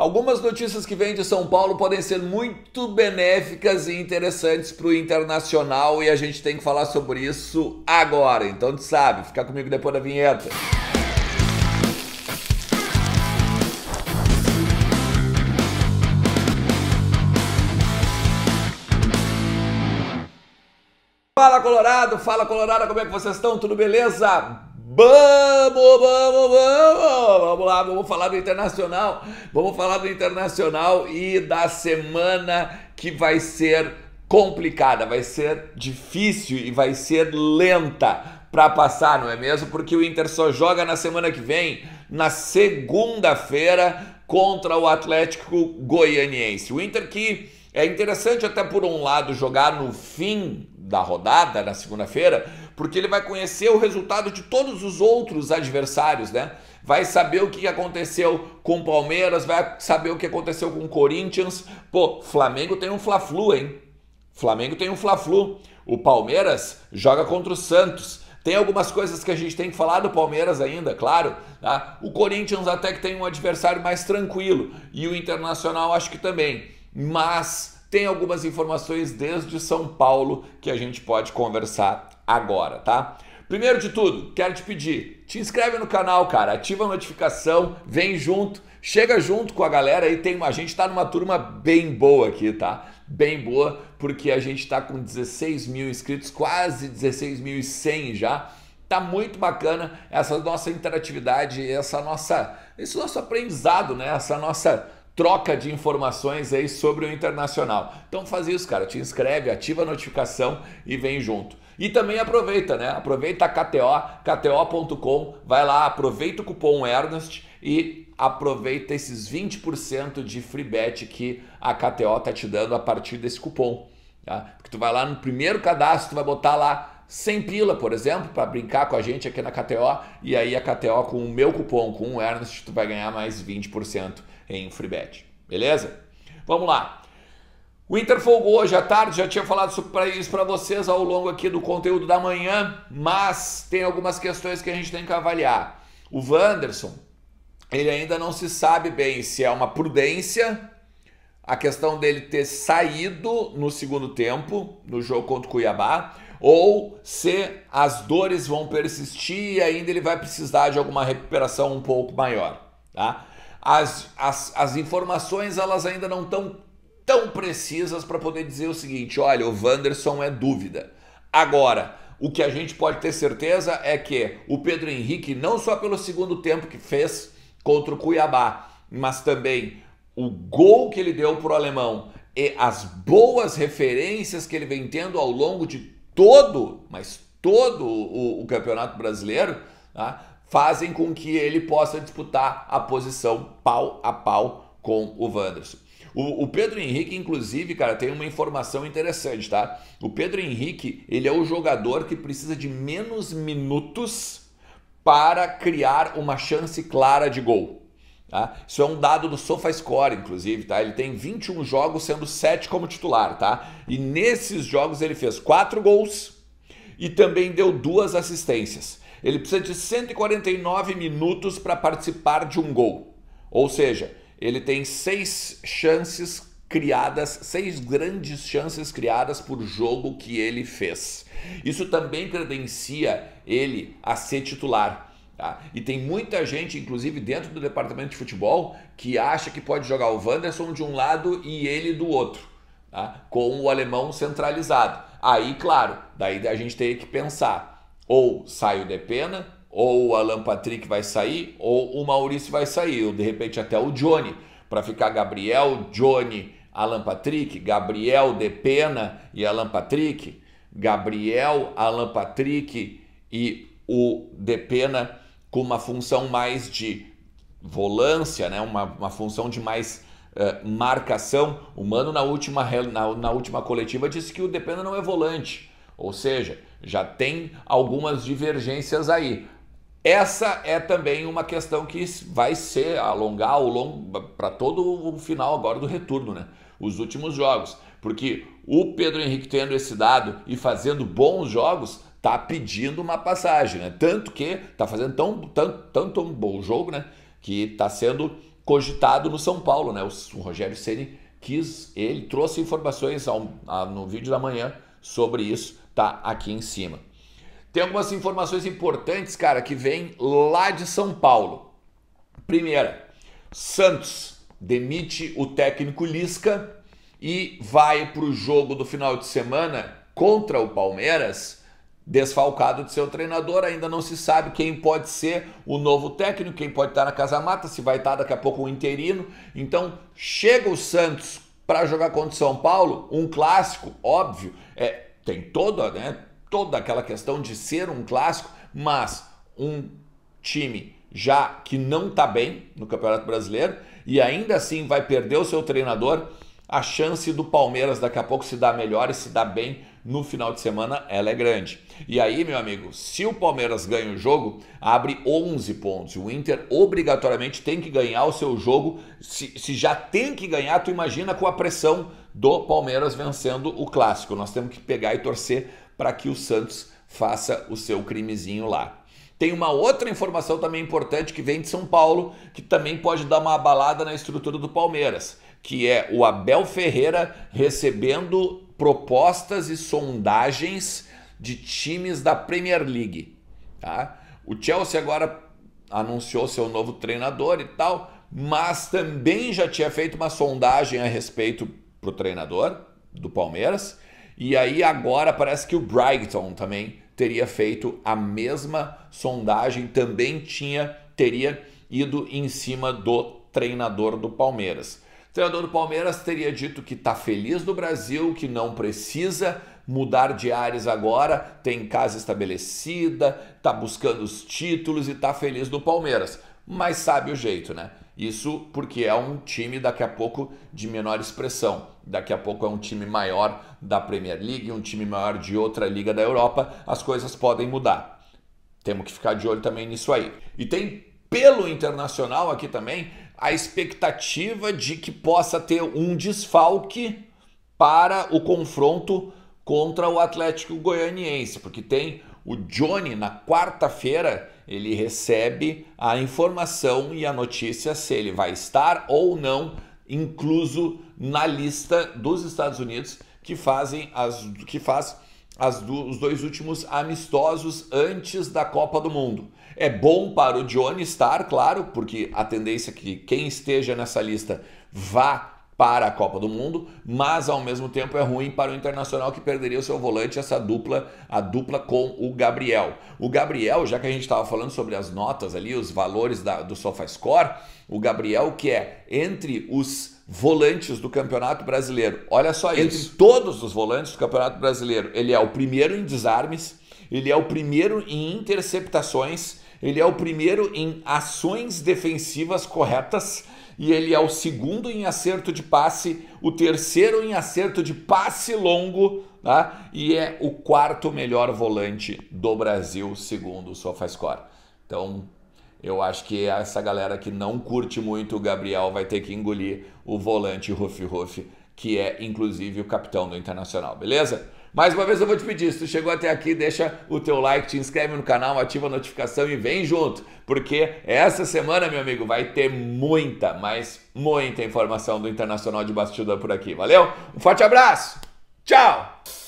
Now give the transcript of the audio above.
Algumas notícias que vêm de São Paulo podem ser muito benéficas e interessantes para o internacional e a gente tem que falar sobre isso agora. Então, tu sabe, fica comigo depois da vinheta. Fala Colorado, fala Colorado, como é que vocês estão? Tudo beleza? Vamos, vamos, vamos! Vamos lá, vamos falar do internacional. Vamos falar do internacional e da semana que vai ser complicada, vai ser difícil e vai ser lenta para passar, não é mesmo? Porque o Inter só joga na semana que vem, na segunda-feira, contra o Atlético Goianiense. O Inter que é interessante até por um lado jogar no fim da rodada na segunda-feira, porque ele vai conhecer o resultado de todos os outros adversários, né? Vai saber o que aconteceu com o Palmeiras, vai saber o que aconteceu com o Corinthians. Pô, Flamengo tem um Fla-Flu, hein? Flamengo tem um Fla-Flu. O Palmeiras joga contra o Santos. Tem algumas coisas que a gente tem que falar do Palmeiras ainda, claro. Tá? O Corinthians até que tem um adversário mais tranquilo e o Internacional acho que também. Mas tem algumas informações desde São Paulo que a gente pode conversar agora, tá? Primeiro de tudo, quero te pedir, te inscreve no canal, cara, ativa a notificação, vem junto, chega junto com a galera e tem, a gente tá numa turma bem boa aqui, tá? Bem boa, porque a gente está com 16 mil inscritos, quase 16.100 já. Tá muito bacana essa nossa interatividade, essa nossa, esse nosso aprendizado, né? Essa nossa troca de informações aí sobre o internacional. Então faz isso, cara, te inscreve, ativa a notificação e vem junto. E também aproveita, né? Aproveita a KTO, kto.com, vai lá, aproveita o cupom Ernest e aproveita esses 20% de free bet que a KTO tá te dando a partir desse cupom, tá? Porque tu vai lá no primeiro cadastro, tu vai botar lá 100 pila, por exemplo, para brincar com a gente aqui na KTO, e aí a KTO com o meu cupom, com o Ernest, tu vai ganhar mais 20% em free bet. Beleza? Vamos lá. O Inter folgou hoje à tarde, já tinha falado sobre isso para vocês ao longo aqui do conteúdo da manhã, mas tem algumas questões que a gente tem que avaliar. O Wanderson, ele ainda não se sabe bem se é uma prudência a questão dele ter saído no segundo tempo, no jogo contra o Cuiabá, ou se as dores vão persistir e ainda ele vai precisar de alguma recuperação um pouco maior, tá? as, as, as informações elas ainda não estão tão precisas para poder dizer o seguinte: olha, o Wanderson é dúvida. Agora, o que a gente pode ter certeza é que o Pedro Henrique, não só pelo segundo tempo que fez contra o Cuiabá, mas também o gol que ele deu para o alemão e as boas referências que ele vem tendo ao longo de todo, mas todo o, o campeonato brasileiro, tá? fazem com que ele possa disputar a posição pau a pau com o Wanderson. O, o, Pedro Henrique, inclusive, cara, tem uma informação interessante, tá? O Pedro Henrique, ele é o jogador que precisa de menos minutos para criar uma chance clara de gol. Tá? Isso é um dado do SofaScore, inclusive, tá? Ele tem 21 jogos, sendo 7 como titular, tá? E nesses jogos ele fez 4 gols e também deu duas assistências ele precisa de 149 minutos para participar de um gol. Ou seja, ele tem seis chances criadas, seis grandes chances criadas por jogo que ele fez. Isso também credencia ele a ser titular. Tá? E tem muita gente, inclusive dentro do departamento de futebol, que acha que pode jogar o Wanderson de um lado e ele do outro, tá? com o alemão centralizado. Aí, claro, daí a gente tem que pensar ou sai o Depena, ou o Alan Patrick vai sair, ou o Maurício vai sair, ou de repente até o Johnny, para ficar Gabriel, Johnny, Alan Patrick, Gabriel, Depena e Alan Patrick, Gabriel, Alan Patrick e o Depena com uma função mais de volância, né? uma, uma função de mais uh, marcação. O Mano na última, na, na última coletiva disse que o Depena não é volante ou seja, já tem algumas divergências aí. Essa é também uma questão que vai ser alongar ao longo para todo o final agora do retorno, né? Os últimos jogos, porque o Pedro Henrique tendo esse dado e fazendo bons jogos tá pedindo uma passagem, né? Tanto que tá fazendo tão tanto, tanto um bom jogo, né? Que tá sendo cogitado no São Paulo, né? O, o Rogério Ceni quis, ele trouxe informações ao, a, no vídeo da manhã sobre isso tá aqui em cima. Tem algumas informações importantes, cara, que vem lá de São Paulo. Primeira, Santos demite o técnico Lisca e vai para o jogo do final de semana contra o Palmeiras, desfalcado de seu treinador. Ainda não se sabe quem pode ser o novo técnico, quem pode estar na Casa Mata, se vai estar daqui a pouco um interino. Então chega o Santos para jogar contra o São Paulo, um clássico, óbvio. É, tem toda, né, toda aquela questão de ser um clássico, mas um time já que não está bem no Campeonato Brasileiro e ainda assim vai perder o seu treinador, a chance do Palmeiras daqui a pouco se dar melhor e se dar bem no final de semana ela é grande. E aí, meu amigo, se o Palmeiras ganha o jogo, abre 11 pontos. O Inter obrigatoriamente tem que ganhar o seu jogo. Se, se já tem que ganhar, tu imagina com a pressão do Palmeiras vencendo o clássico. Nós temos que pegar e torcer para que o Santos faça o seu crimezinho lá. Tem uma outra informação também importante que vem de São Paulo, que também pode dar uma abalada na estrutura do Palmeiras, que é o Abel Ferreira recebendo propostas e sondagens de times da Premier League. Tá? O Chelsea agora anunciou seu novo treinador e tal, mas também já tinha feito uma sondagem a respeito para o treinador do Palmeiras. E aí agora parece que o Brighton também teria feito a mesma sondagem, também tinha teria ido em cima do treinador do Palmeiras. O treinador do Palmeiras teria dito que está feliz no Brasil, que não precisa mudar de áreas agora, tem casa estabelecida, está buscando os títulos e está feliz no Palmeiras. Mas sabe o jeito, né? Isso porque é um time daqui a pouco de menor expressão. Daqui a pouco é um time maior da Premier League, um time maior de outra liga da Europa. As coisas podem mudar. Temos que ficar de olho também nisso aí. E tem pelo internacional aqui também a expectativa de que possa ter um desfalque para o confronto contra o Atlético Goianiense, porque tem o Johnny na quarta-feira, ele recebe a informação e a notícia se ele vai estar ou não incluso na lista dos Estados Unidos que fazem as que faz do, os dois últimos amistosos antes da Copa do Mundo. É bom para o Johnny estar, claro, porque a tendência é que quem esteja nessa lista vá para a Copa do Mundo, mas ao mesmo tempo é ruim para o Internacional que perderia o seu volante, essa dupla, a dupla com o Gabriel. O Gabriel, já que a gente estava falando sobre as notas ali, os valores da, do SofaScore, o Gabriel que é entre os volantes do Campeonato Brasileiro. Olha só isso. Entre todos os volantes do Campeonato Brasileiro, ele é o primeiro em desarmes, ele é o primeiro em interceptações, ele é o primeiro em ações defensivas corretas e ele é o segundo em acerto de passe, o terceiro em acerto de passe longo, tá? e é o quarto melhor volante do Brasil, segundo o SofaScore. Então, eu acho que essa galera que não curte muito o Gabriel vai ter que engolir o volante Rufi Rufi, que é inclusive o capitão do Internacional, beleza? Mais uma vez eu vou te pedir, se tu chegou até aqui, deixa o teu like, te inscreve no canal, ativa a notificação e vem junto, porque essa semana, meu amigo, vai ter muita, mas muita informação do Internacional de Bastidor por aqui. Valeu? Um forte abraço. Tchau.